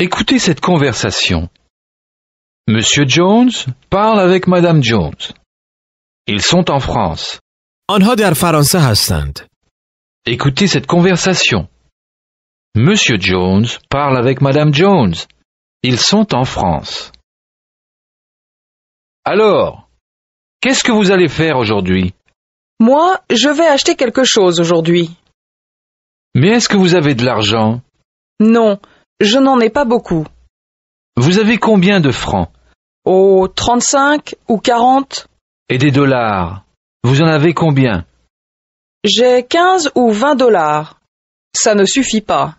Écoutez cette conversation. Monsieur Jones parle avec Madame Jones. Ils sont en France. Écoutez cette conversation. Monsieur Jones parle avec Madame Jones. Ils sont en France. Alors, Qu'est-ce que vous allez faire aujourd'hui Moi, je vais acheter quelque chose aujourd'hui. Mais est-ce que vous avez de l'argent Non, je n'en ai pas beaucoup. Vous avez combien de francs Oh, 35 ou 40 Et des dollars Vous en avez combien J'ai 15 ou 20 dollars. Ça ne suffit pas.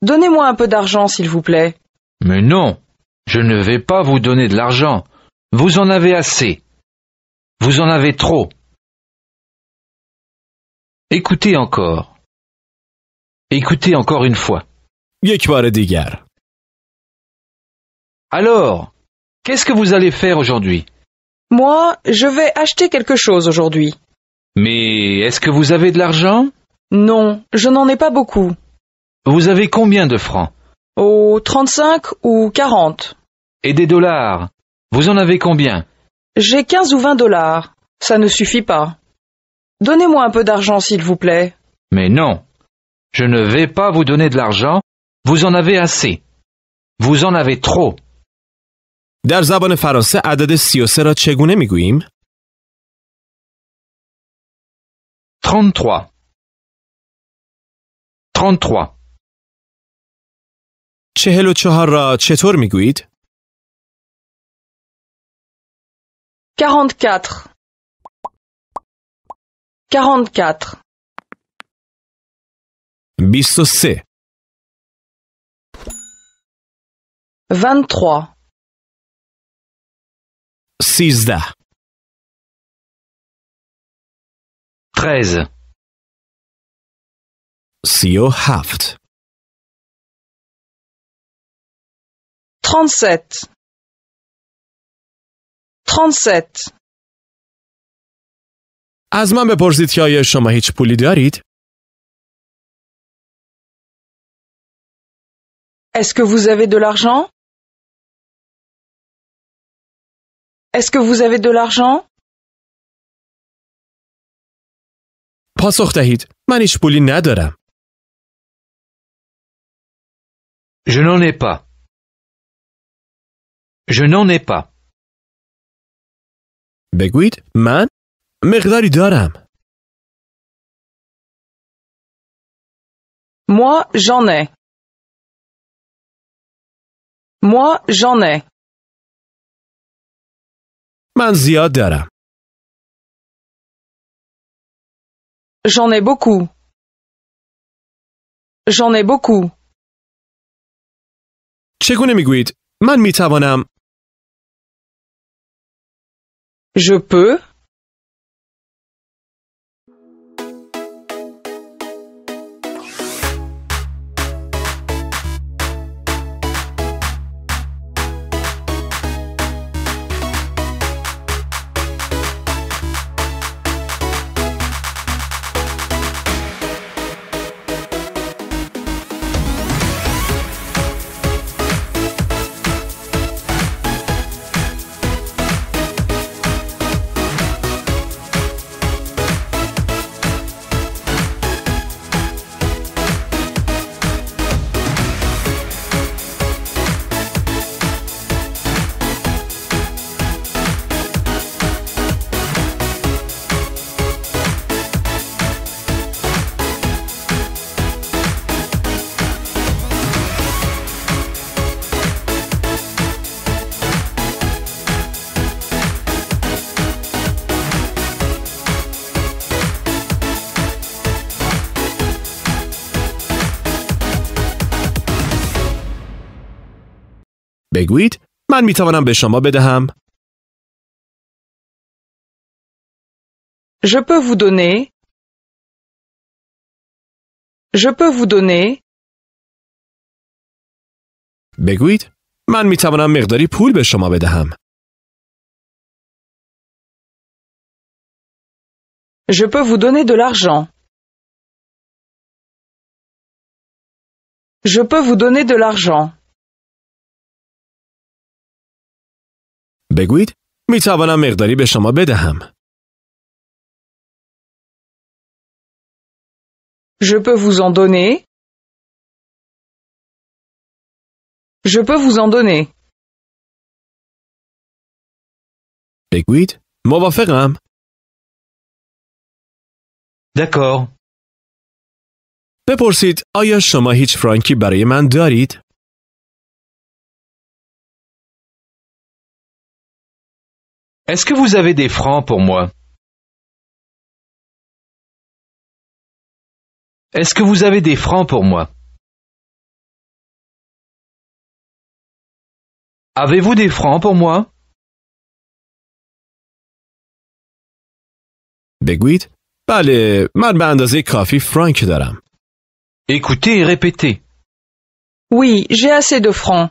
Donnez-moi un peu d'argent, s'il vous plaît. Mais non, je ne vais pas vous donner de l'argent. Vous en avez assez. Vous en avez trop. Écoutez encore. Écoutez encore une fois. Alors, qu'est-ce que vous allez faire aujourd'hui Moi, je vais acheter quelque chose aujourd'hui. Mais est-ce que vous avez de l'argent Non, je n'en ai pas beaucoup. Vous avez combien de francs Oh, 35 ou 40. Et des dollars Vous en avez combien j'ai quinze ou vingt dollars. Ça ne suffit pas. Donnez-moi un peu d'argent, s'il vous plaît. Mais non. Je ne vais pas vous donner de l'argent. Vous en avez assez. Vous en avez trop. در زبان فرانسه عدد 33 را چگونه میگوییم؟ 33 33 44 را چطور quarante-quatre quarante-quatre C vingt-trois sixda treize haft trente-sept 37 از من بپرسید که آیا شما هیچ پولی دارید؟ Est-ce que vous avez de l'argent? Est-ce que vous avez de l'argent? پاسخ دهید من هیچ پولی ندارم. Je n'en ai pas. Je n'en ai pas. بگویید من مقداری دارم. Moi j'en ai. Moi من زیاد دارم. J'en ai beaucoup. J'en ai beaucoup. چگونه میگویید من میتوانم Je peux بگویید من میتوانم به شما بدهم. Je peux vous donner. Je peux vous donner. بگویید من میتوانم مقداری پول به شما بدهم. Je peux vous donner de l'argent. Je peux vous donner de l'argent. بگوید، می توانم مقداری به شما بدهم. Je peux vous en donner. Je peux vous en donner. بگویید موافقم. D'accord. بپرسید آیا شما هیچ فرانکی برای من دارید؟ Est-ce que vous avez des francs pour moi Est-ce que vous avez des francs pour moi Avez-vous des francs pour moi Beguit, بله من به اندازه کافی Écoutez et répétez. Oui, j'ai assez de francs.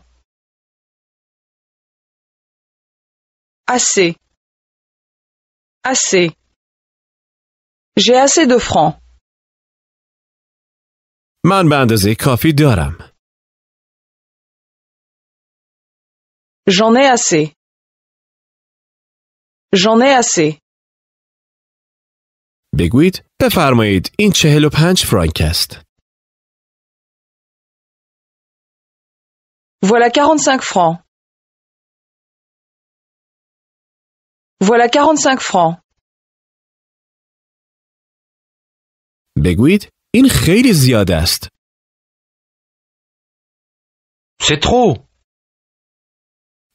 Assez. Assez. J'ai assez de francs. Man coffee koffi J'en ai assez. J'en ai assez. Bigwit, te farmaid in cheheluphanch francs Voilà quarante cinq francs. Voilà quarante-cinq francs. Beguit, in khayli ziyad ast. C'est trop.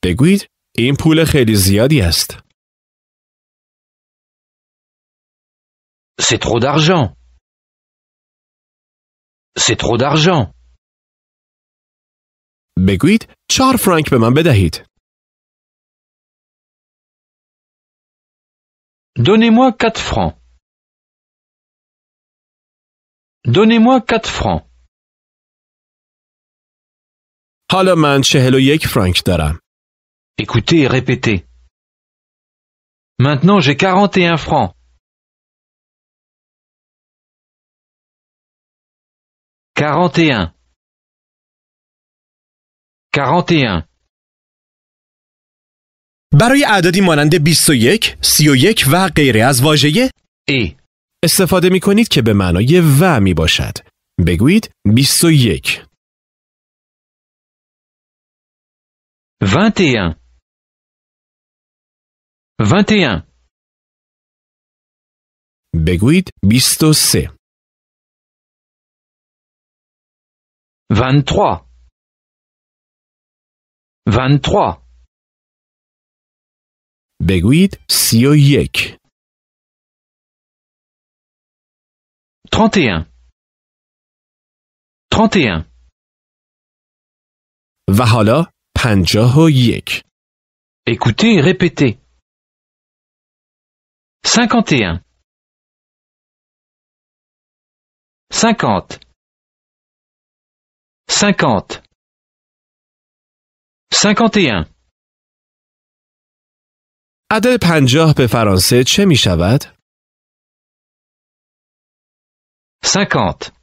Beguit, in pul khayli ziyad ast. C'est trop d'argent. C'est trop d'argent. Beguit, char frank be bedahit. Donnez-moi quatre francs. Donnez-moi quatre francs. حالا من چهل و یک فرانک دارم. Écoutez et répétez. Maintenant j'ai 41 francs. 41 41 برای اعدادی مانند 21, 31 و غیره از واژه ای استفاده می کنید که به معنای و می باشد. بگویید 21 21 21 بگویید 23 23 23 Trente et un. un 31 31 Panja حالا 51 Écoutez et répétez Cinquante. Cinquante-et-un. عدد پنجاه به فرانسه چه می شود؟ 50.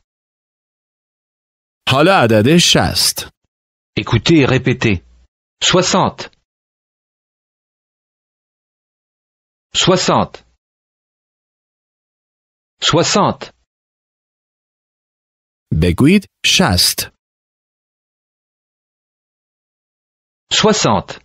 حالا عدد شست. Écoutez et répétez. 60. 60. 60. بگویید شست. 60.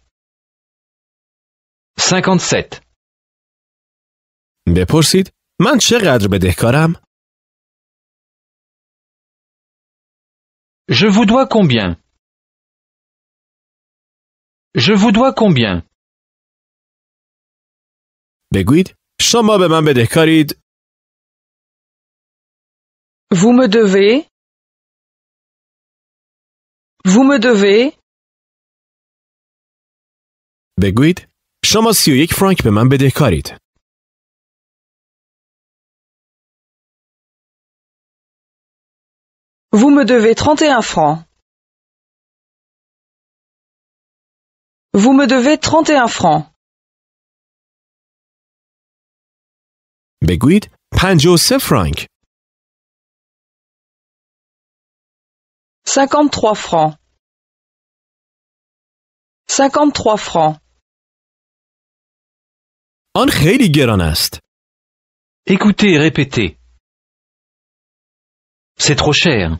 cinquante بپرسید من چقدر بدهکارم؟ Je vous dois combien? Je vous dois combien? بگوید شما به من بدهکارید Vous me devez. Vous me devez. بگوید؟ شما 31 فرانک به من بدهکارید. Vous me devez 31 francs. Vous me devez 31 francs. Beguit, 53 francs. 53 francs. 53 francs. آن خیلی گران است. Écoutez répétez. C'est trop cher.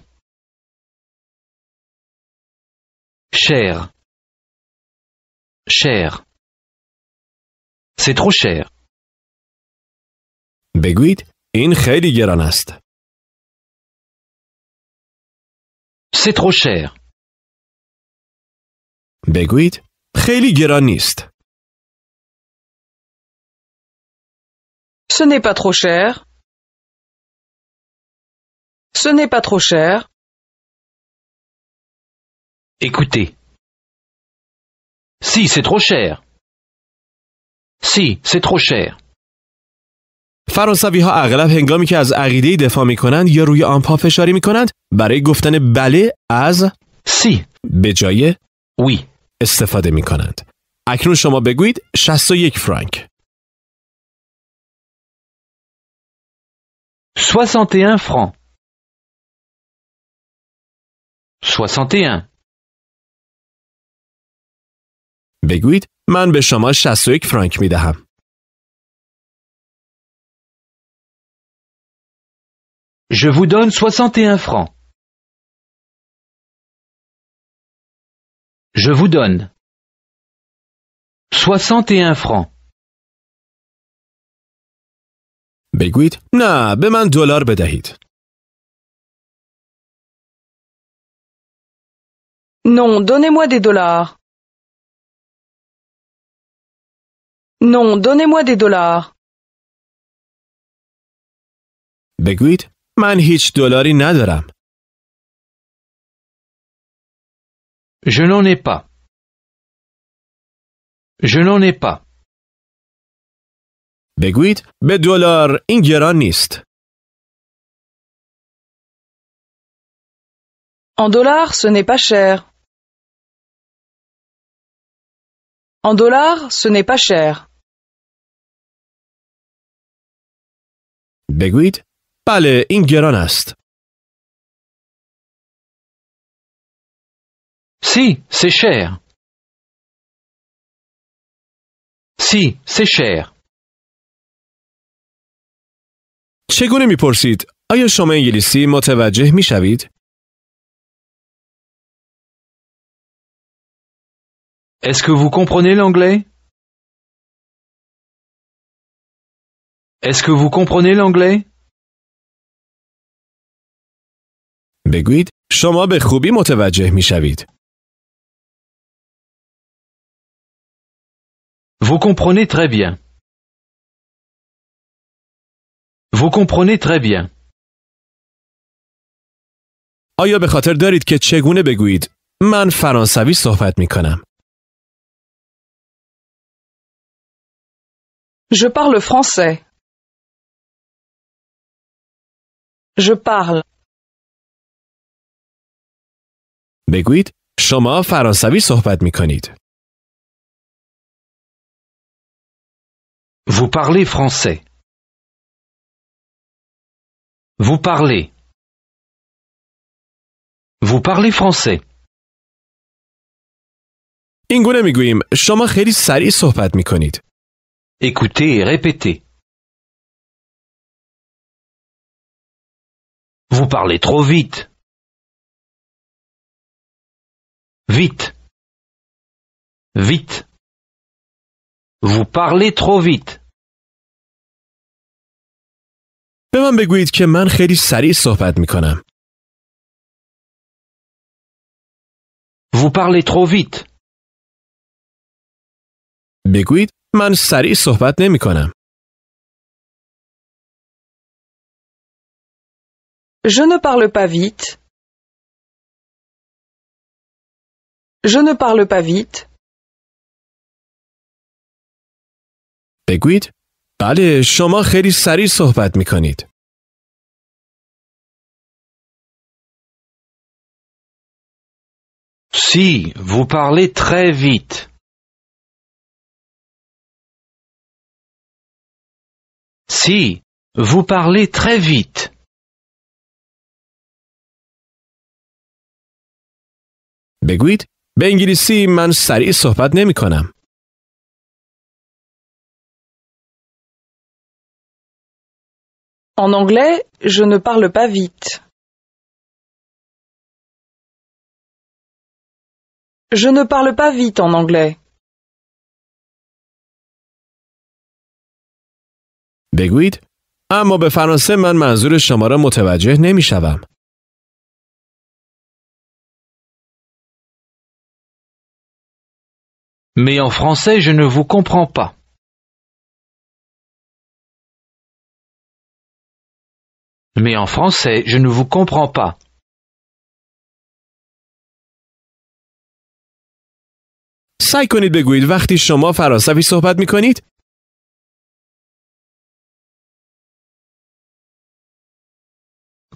Cher. Cher. C'est trop cher. بگویید این خیلی گران است. C'est trop cher. بگویید خیلی گران نیست. Ce n'est pas trop cher. Ce n'est pas trop cher. Écoutez. Si, c'est trop cher. Si, c'est trop cher. فرانسوی ها اغلب هنگامی که از عقیده دفاع می کنند یا روی آن پا فشاری می کنند برای گفتن بله از سی به جای وی استفاده می کنند. اکنون شما بگویید 61 فرانک. Soixante et un francs. soixante et un. بگویید من به شما 61 فرانک می دهم. Je vous donne 61 francs. Je vous donne 61 francs. بگویید نه به من دلار بدهید. Non, donnez-moi des dollars. Non, donnez-moi des dollars. Beguit, man هیچ دلاری nadaram. Je n'en ai pas. Je n'en ai pas. بگویید به دلار En dollars, ce n'est pas cher. En dollars, ce n'est pas cher. Beguit pas این Si, c'est cher. Si, c'est cher. چگونه میپرسید آیا شما انگلیسی متوجه میشوید؟ Est-ce que vous comprenez l'anglais? Est-ce que vous comprenez l'anglais? بگویید شما به خوبی متوجه میشوید. Vous comprenez très bien. Vous comprenez très bien. آیا به خاطر دارید که چگونه بگویید من فرانسوی صحبت می کنم؟ Je parle français. Je parle. بگویید شما فرانسوی صحبت می کنید. Vous parlez français. Vous parlez. Vous parlez français. Écoutez et répétez. Vous parlez trop vite. Vite. Vite. Vous parlez trop vite. به من بگویید که من خیلی سریع صحبت می کنم. Vous parlez trop vite. بگویید من سریع صحبت نمی کنم. Je ne parle pas vite. Je ne parle pas vite. بگویید بله شما خیلی سریع صحبت می کنید. سی. و پارلی تره ویت. سی. و پارلی تره ویت. بگویید به انگلیسی من سریع صحبت نمی کنم. En anglais, je ne parle pas vite. Je ne parle pas vite en anglais. Mais en français, je ne vous comprends pas. Mais en français, je ne vous comprends pas.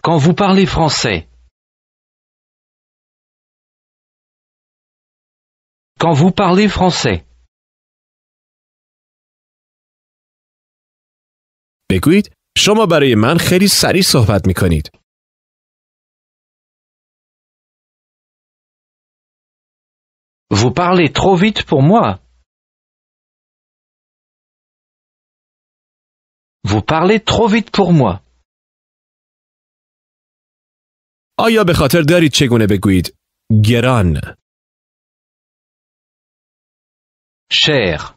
Quand vous parlez français Quand vous parlez français شما برای من خیلی سریع صحبت می کنید. Vous parlez trop vite pour moi. Vous parlez trop vite pour moi. آیا به خاطر دارید چگونه بگویید گران cher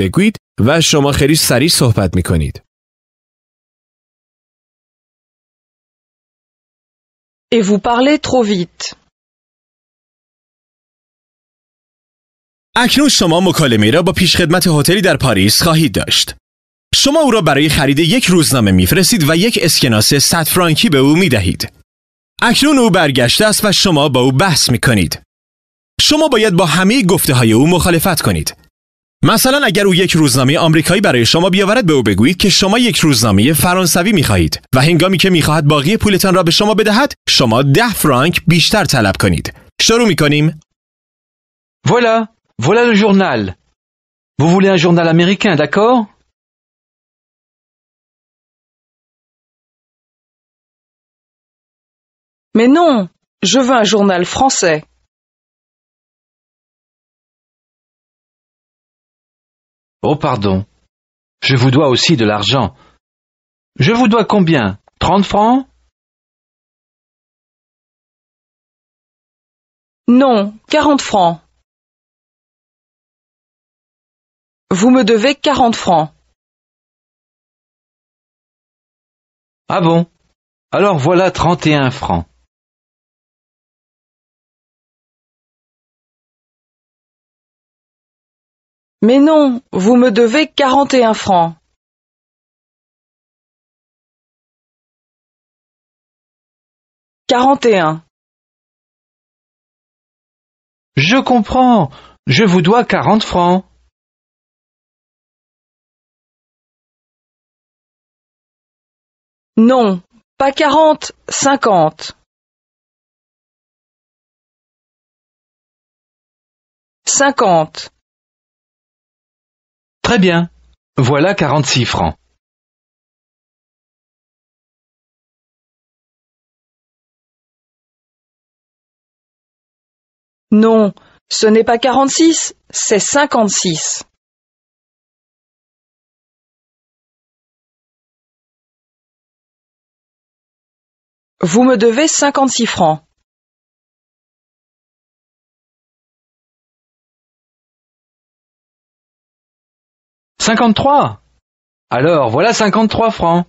بگویید و شما خیلی سریع صحبت می کنید. Et vous parlez trop vite. اکنون شما مکالمه را با پیشخدمت هتلی در پاریس خواهید داشت. شما او را برای خرید یک روزنامه میفرستید و یک اسکناس 100 فرانکی به او می دهید. اکنون او برگشته است و شما با او بحث می کنید. شما باید با همه گفته های او مخالفت کنید. مثلا اگر او یک روزنامه آمریکایی برای شما بیاورد به او بگویید که شما یک روزنامه فرانسوی میخواهید و هنگامی که میخواهد باقی پولتان را به شما بدهد شما ده فرانک بیشتر طلب کنید شروع میکنیم Voilà, voilà le journal. Vous voulez un journal américain, d'accord Mais non, je veux un journal français. Oh pardon. Je vous dois aussi de l'argent. Je vous dois combien Trente francs Non, quarante francs. Vous me devez quarante francs. Ah bon Alors voilà trente et un francs. Mais non, vous me devez quarante et un francs. Quarante et un. Je comprends. Je vous dois quarante francs. Non, pas quarante, cinquante. Cinquante. Très bien Voilà quarante-six francs. Non, ce n'est pas quarante-six, c'est cinquante-six. Vous me devez cinquante-six francs. Cinquante-trois alors voilà cinquante-trois francs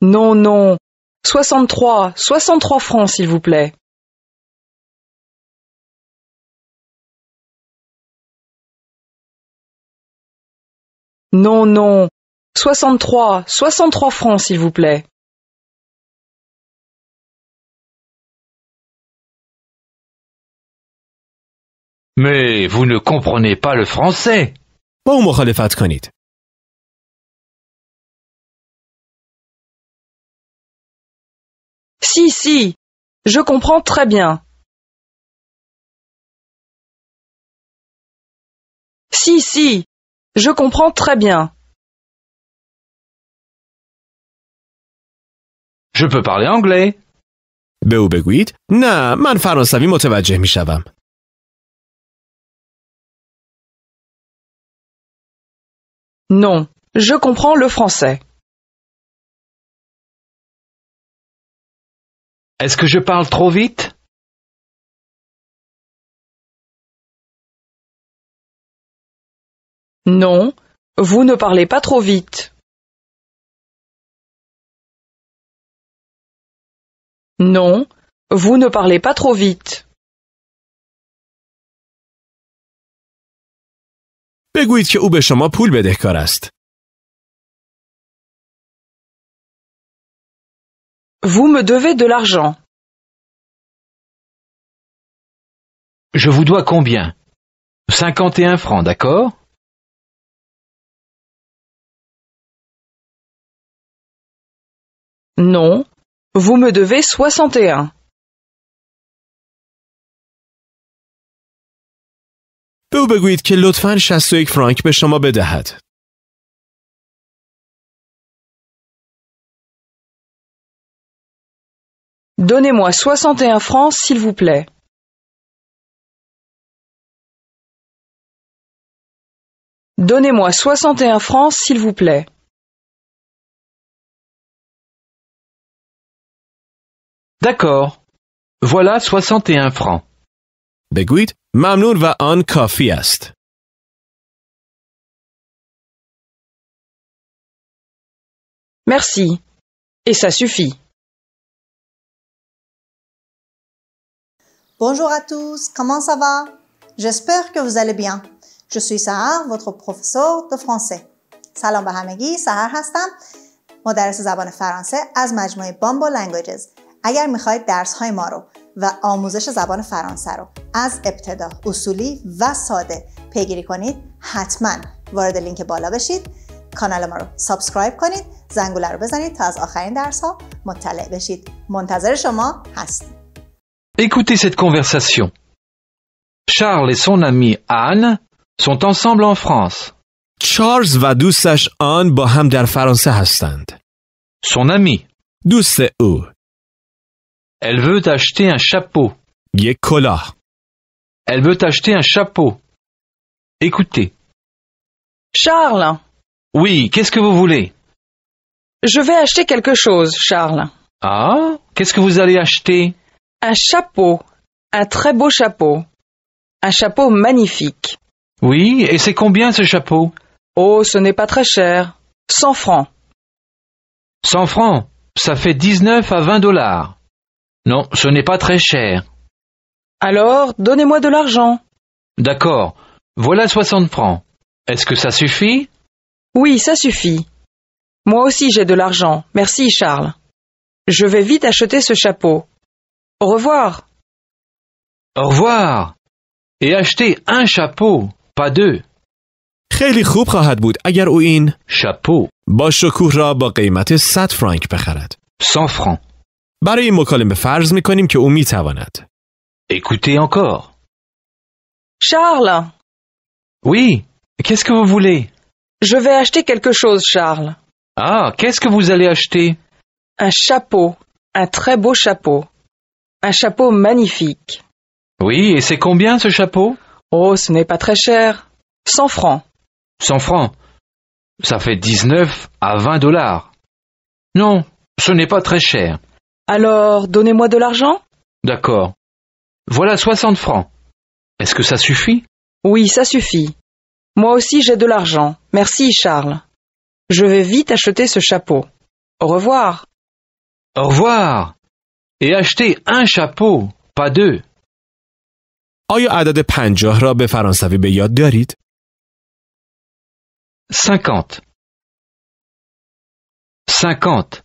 Non, non, soixante-trois, soixante-trois francs, s'il vous plaît. Non, non, soixante-trois, soixante-trois francs, s'il vous plaît. Mais vous ne comprenez pas le français. Si, si, je comprends très bien. Si, si, je comprends très bien. Je peux parler anglais. Non, je comprends le français. Est-ce que je parle trop vite Non, vous ne parlez pas trop vite. Non, vous ne parlez pas trop vite. Vous me devez de l'argent. Je vous dois combien 51 francs, d'accord Non, vous me devez 61. او بگویید که لطفاً 61 فرانک به شما بدهد. Donnez-moi 61 francs, s'il vous plaît. Donnez-moi 61 francs, s'il vous plaît. D'accord. Voilà 61 francs. Beguit Merci Et ça suffit. Bonjour à tous, comment ça va? J'espère que vous allez bien. Je suis Sahar, votre professeur de français. Salam Bahamegi, Sahar Hastam, modèle de français, Azmajmoy Bombo Languages. اگر میخواهید درس های ما رو و آموزش زبان فرانسه رو از ابتدا اصولی و ساده پیگیری کنید حتما وارد لینک بالا بشید کانال ما رو سابسکرایب کنید زنگوله رو بزنید تا از آخرین درس ها مطلع بشید منتظر شما هستیم Écoutez cette conversation. Charles et son ami Anne sont ensemble en France. چارلز و دوستش آن با هم در فرانسه هستند. Son ami. دوست او Elle veut acheter un chapeau. Je Elle veut acheter un chapeau. Écoutez. Charles. Oui, qu'est-ce que vous voulez Je vais acheter quelque chose, Charles. Ah, qu'est-ce que vous allez acheter Un chapeau, un très beau chapeau. Un chapeau magnifique. Oui, et c'est combien ce chapeau Oh, ce n'est pas très cher. 100 francs. 100 francs, ça fait 19 à 20 dollars. Non, ce n'est pas très cher. Alors, donnez-moi de l'argent. D'accord. Voilà soixante francs. Est-ce que ça suffit Oui, ça suffit. Moi aussi j'ai de l'argent. Merci, Charles. Je vais vite acheter ce chapeau. Au revoir. Au revoir. Et achetez un chapeau, pas deux. خیلی خوب خواهد بود اگر او این 100 فرانک Écoutez encore. Charles. Oui, qu'est-ce que vous voulez Je vais acheter quelque chose, Charles. Ah, qu'est-ce que vous allez acheter Un chapeau, un très beau chapeau. Un chapeau magnifique. Oui, et c'est combien ce chapeau Oh, ce n'est pas très cher. cent francs. 100 francs Ça fait 19 à 20 dollars. Non, ce n'est pas très cher. Alors, donnez-moi de l'argent D'accord. Voilà soixante francs. Est-ce que ça suffit Oui, ça suffit. Moi aussi j'ai de l'argent. Merci, Charles. Je vais vite acheter ce chapeau. Au revoir. Au revoir. Et acheter un chapeau, pas deux. 50 50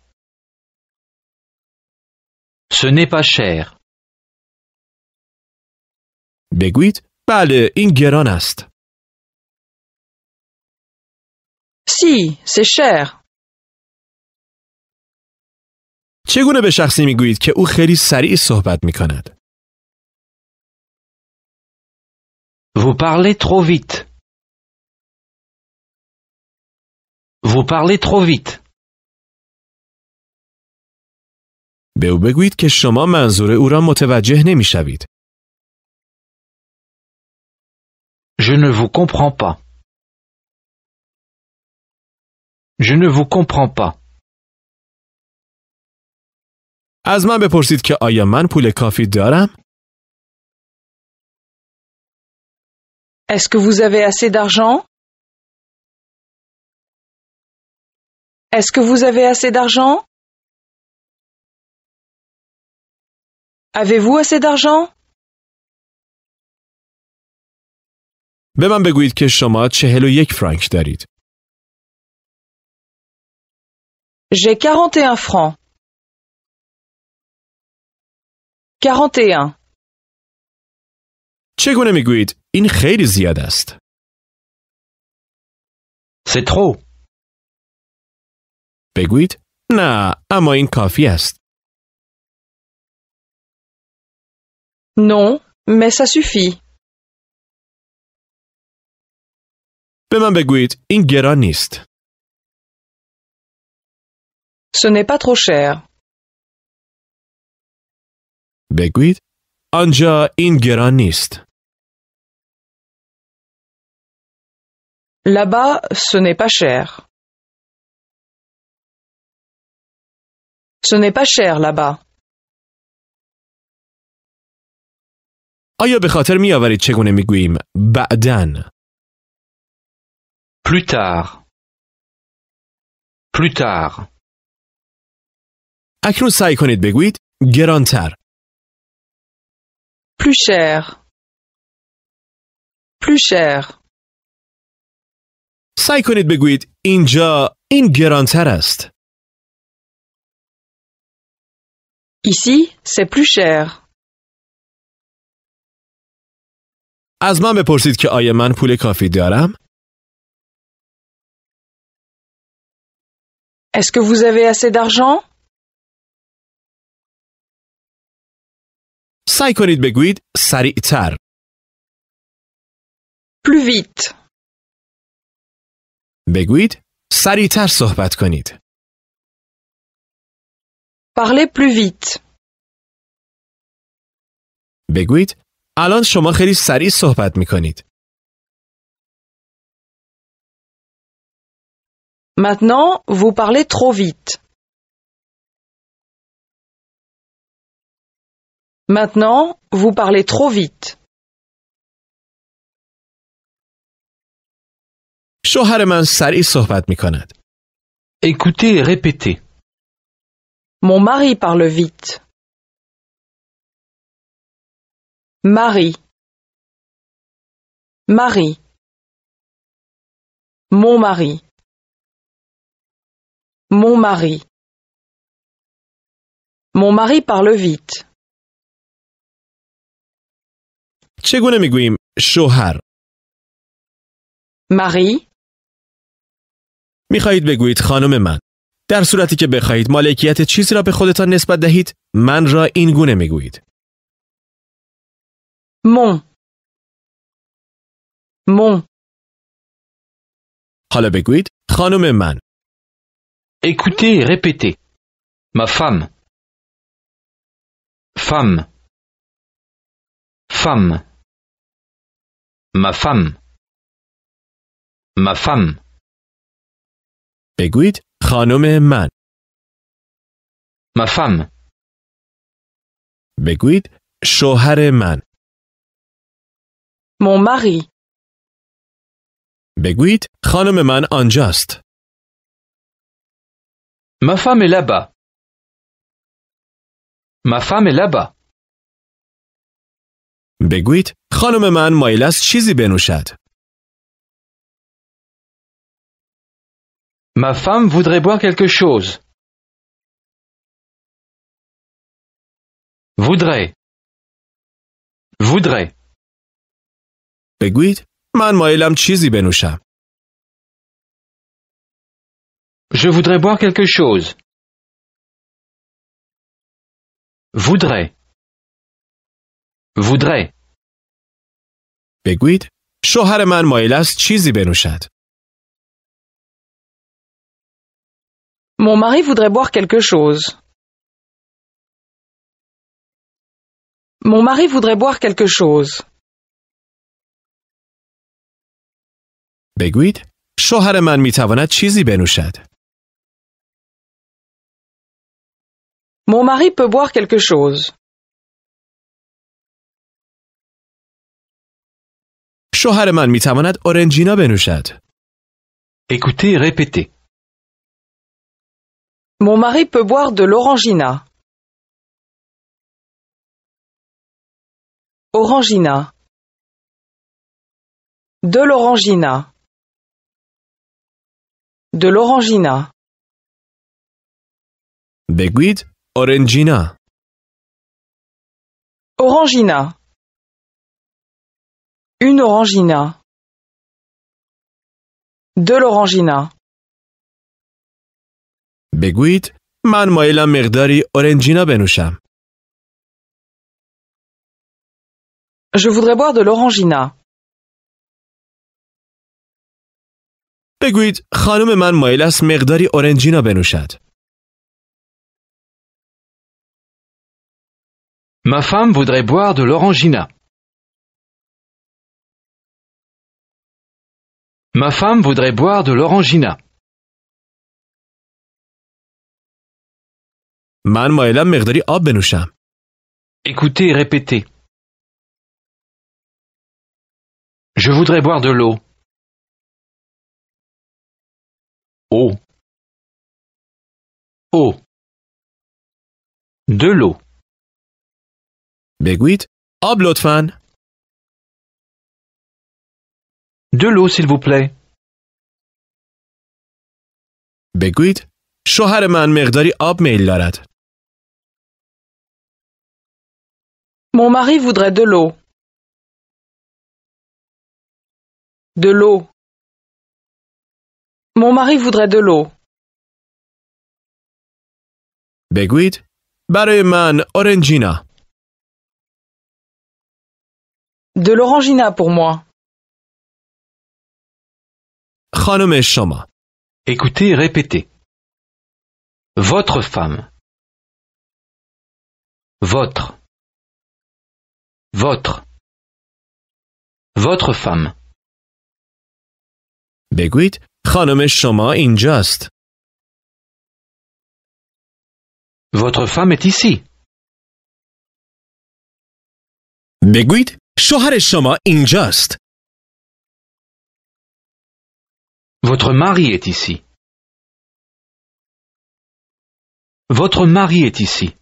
Ce n'est pas cher. بگویید بله این گران است. Si, c'est cher. چگونه به شخصی میگویید که او خیلی سریع صحبت می کند؟ Vous parlez trop vite. Vous parlez trop vite. به او بگویید که شما منظور او را متوجه نمی شوید. Je ne vous comprends pas. Je ne vous comprends pas. از من بپرسید که آیا من پول کافی دارم؟ Est-ce que vous avez assez d'argent? Est-ce que vous avez assez d'argent? avez-vous assez d'argent به من بگویید که شما چهل و یک فرانک دارید. J'ai 41 francs. 41. چگونه میگویید این خیلی زیاد است؟ C'est trop. بگویید نه اما این کافی است. Non, mais ça suffit. Wenn in ingeranist. Ce n'est pas trop cher. Beguit anja ingeranist. Là-bas, ce n'est pas cher. Ce n'est pas cher là-bas. آیا به خاطر می آورید چگونه می گوییم بعدن plus tard plus اکنون سعی کنید بگویید گرانتر plus cher plus سعی کنید بگویید اینجا این گرانتر است ici c'est plus cher از من بپرسید که آیا من پول کافی دارم؟ Est-ce que vous avez assez d'argent? سعی کنید بگویید سریعتر. Plus vite. بگویید سریعتر صحبت کنید. Parlez plus vite. بگویید صحبت Maintenant, vous parlez trop vite. Maintenant, vous parlez trop vite. صحبت Écoutez et répétez. Mon mari parle vite. Marie Marie Mon mari Mon mari Mon mari parle vite چگونه میگوییم شوهر ماری میخواهید بگویید خانم من در صورتی که بخواهید مالکیت چیزی را به خودتان نسبت دهید من را این گونه میگویید mon mon حالا بگویید Écoutez et répétez. Ma femme. Femme. Femme. Ma femme. Ma femme. بگویید خانم Ma femme. بگویید شوهر mon mari. Beguit, خانم man, unjust. Ma femme est là-bas. Ma femme est là-bas. Beguit, خانم man, مایل Ma femme voudrait boire quelque chose. Voudrait. Voudrait. بگویید Je voudrais boire quelque chose. Voudrais. Voudrais. بگویید شوهر من مایل است Mon mari voudrait boire quelque chose. Mon mari voudrait boire quelque chose. Mon mari peut boire quelque chose. Écoutez répétez. Mon mari peut boire de l'orangina. Orangina. De l'orangina. De l'orangina. Beguit, orangina. Orangina. Une orangina. De l'orangina. Beguit, man مایلم orangina orangina benusha. Je voudrais boire de l'orangina. Ma femme voudrait boire de l'orangina. Ma femme voudrait boire de l'orangina. Écoutez et répétez. Je voudrais boire de l'eau. او دلو بگوید آب لطفا د لو سیل وس پلی بگوید شوهر من مقداری آب میل دارد من مری وودریت د لو Mon mari voudrait de l'eau. بگویید برای man De l'orangina pour moi. خانم Écoutez répétez. Votre femme. Votre. Votre. Votre femme. Beguit. خانم شما اینجاست. Votre femme est ici. بگویید شوهر شما اینجاست. Votre mari est ici. Votre mari est ici.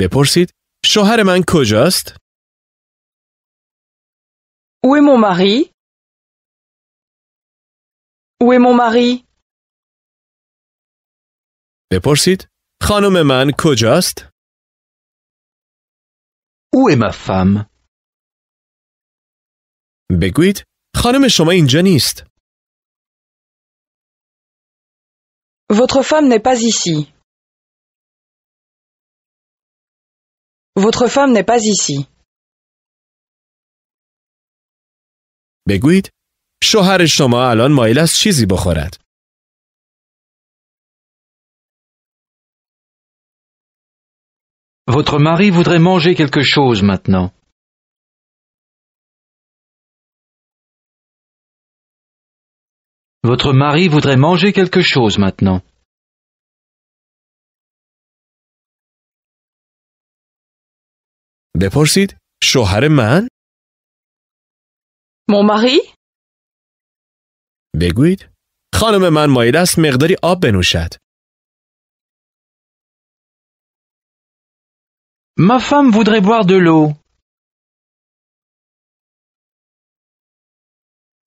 بپرسید شوهر من کجاست؟ Où est mon mari? Où est mon mari بپرسید خانم من کجاست؟ Où est ma femme بگویید خانم شما اینجا نیست. Votre femme n'est pas ici. Votre femme n'est pas ici. بگویید شوهر شما الان مایل است چیزی بخورد. Votre mari voudrait manger quelque chose maintenant. Votre mari voudrait manger quelque chose maintenant. بپرسید شوهر من؟ Mon mari بگویید خانم من مایل است مقداری آب بنوشد ما فم وودری بوار دلو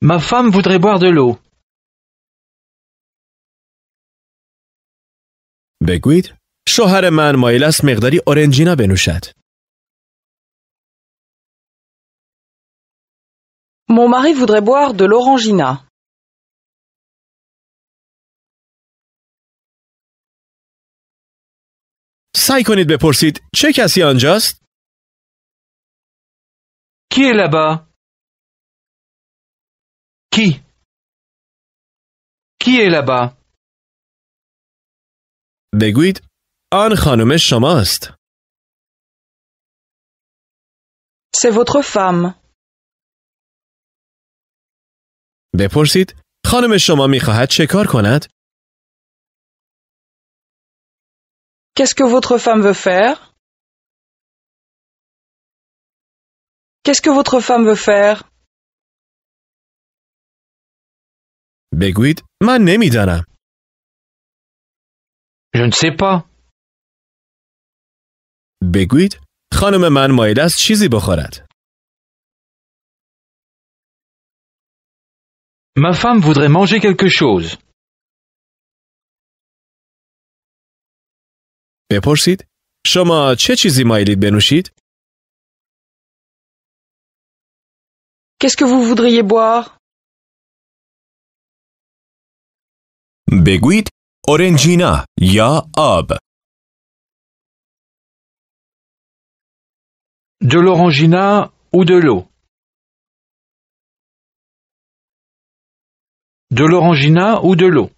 ما فم وودری بوار دلو بگوید. شوهر من مایل است مقداری اورنجینا بنوشد مون ماری وودری بوار دل سعی کنید بپرسید چه کسی آنجاست؟ کی لبا؟ کی؟ کی لبا؟ بگویید آن خانم شماست. C'est votre femme. بپرسید خانم شما میخواهد چه کار کند؟ Qu'est-ce que votre femme veut faire Qu'est-ce que votre femme veut faire Beguit, ma dana Je ne sais pas. Beguit, خانم من مایل است Ma femme voudrait manger quelque chose. quest Qu'est-ce que vous voudriez boire? Beguit Orangina ya ab. De l'orangina ou de l'eau? De l'orangina ou de l'eau?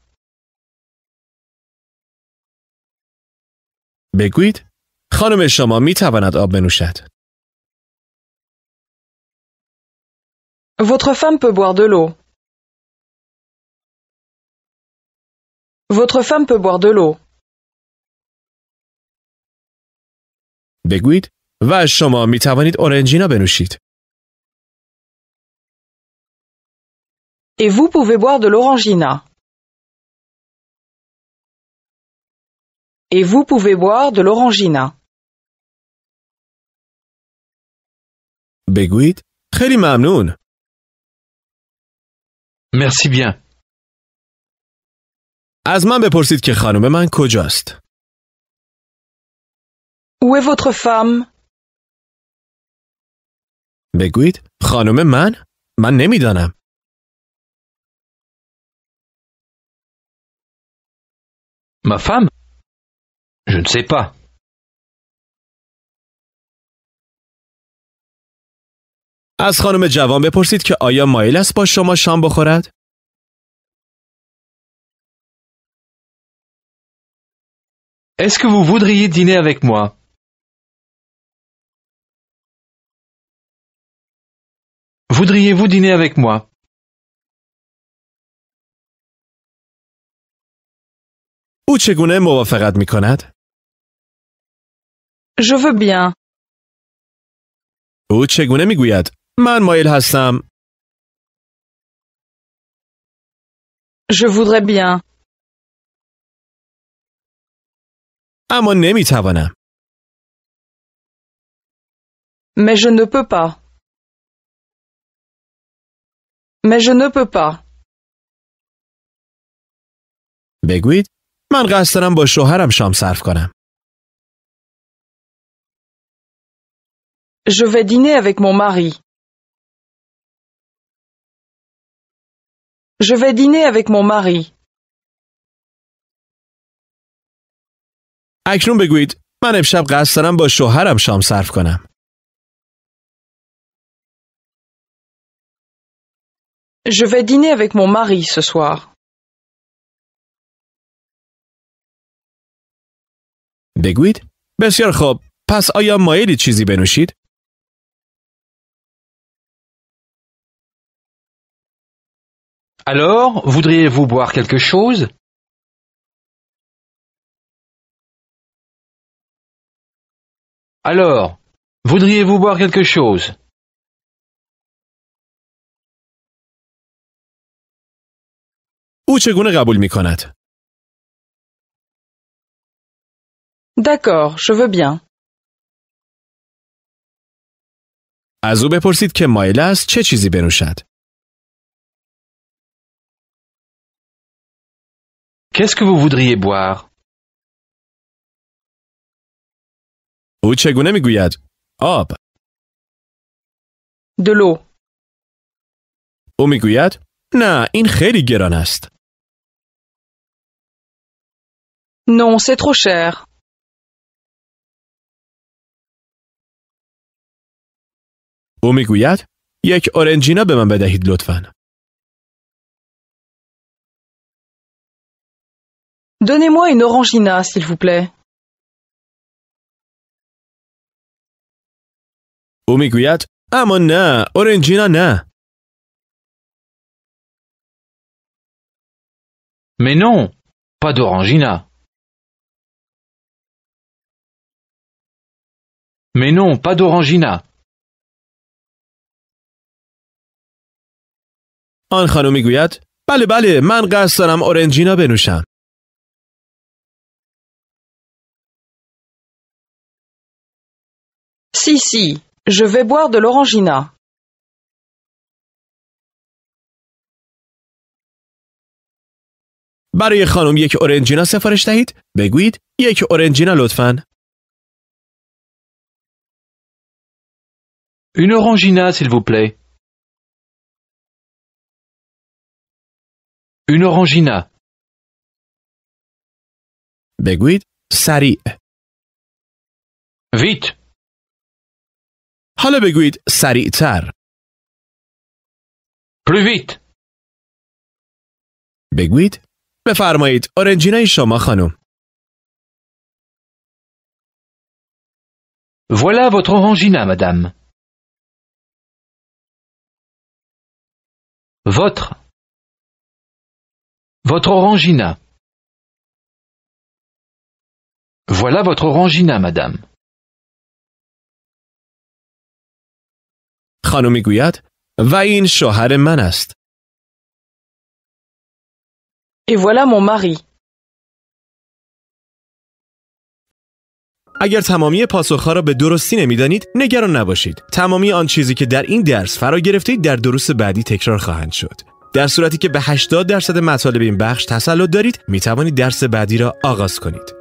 بگویید خانم شما می تواند آب بنوشد. Votre femme peut boire de l'eau. Votre femme peut boire de l'eau. بگویید و شما می توانید اورنجینا بنوشید. Et vous pouvez boire de l'orangina. Et vous pouvez boire de l'orangina. Beguit, chérie ma amnoun. Merci bien. As me pour sitke, j'ai nommé Où est votre femme? Beguit, j'ai nommé ma man, nemi dana. Ma femme? Je ne sais pas. est Est-ce que vous voudriez dîner avec moi? Voudriez-vous dîner avec moi? او چگونه موافقت می کند؟ Je veux bien. او چگونه می گوید؟ من مایل هستم. Je voudrais bien. اما نمی توانم. Mais je ne peux pas. Mais je ne peux pas. بگویید من قصد دارم با شوهرم شام صرف کنم. Je vais dîner avec mon mari. Je vais dîner avec mon mari. اکنون بگویید من امشب قصد دارم با شوهرم شام صرف کنم. Je vais dîner avec mon mari ce soir. بگویید؟ بسیار خوب. پس آیا مایلی چیزی بنوشید؟ Alors, voudriez-vous boire quelque chose Alors, voudriez-vous boire quelque chose او چگونه قبول می کند؟ D'accord, je veux bien. از او بپرسید که مایل است چه Qu'est-ce que vous voudriez boire او چگونه میگوید؟ آب. De l'eau. او میگوید نه این خیلی گران Non, c'est trop cher. او میگوید orangina Donnez-moi une orangina, s'il vous plaît. او میگوید اما نه orangina, نه Mais non, pas d'orangina. Mais non, pas d'orangina. آن خانم میگوید بله بله من قصد دارم اورنجینا بنوشم. سی سی، je vais boire de l'orangina. برای خانم یک اورنجینا سفارش دهید بگویید یک اورنجینا لطفا Une orangina s'il vous plaît. Une orangina. Beguit sari. Vite. Beguit sari, tsar. Plus vite. Beguit? pefarmait, orangina et Voilà votre orangina, madame. Votre Votre Orangina. Voilà votre Orangina, madame. خانم میگوید و این شوهر من است. Et voilà mon mari. اگر تمامی پاسخها را به درستی نمیدانید نگران نباشید تمامی آن چیزی که در این درس فرا گرفتید در دروس بعدی تکرار خواهند شد در صورتی که به 80 درصد مطالب این بخش تسلط دارید می توانید درس بعدی را آغاز کنید.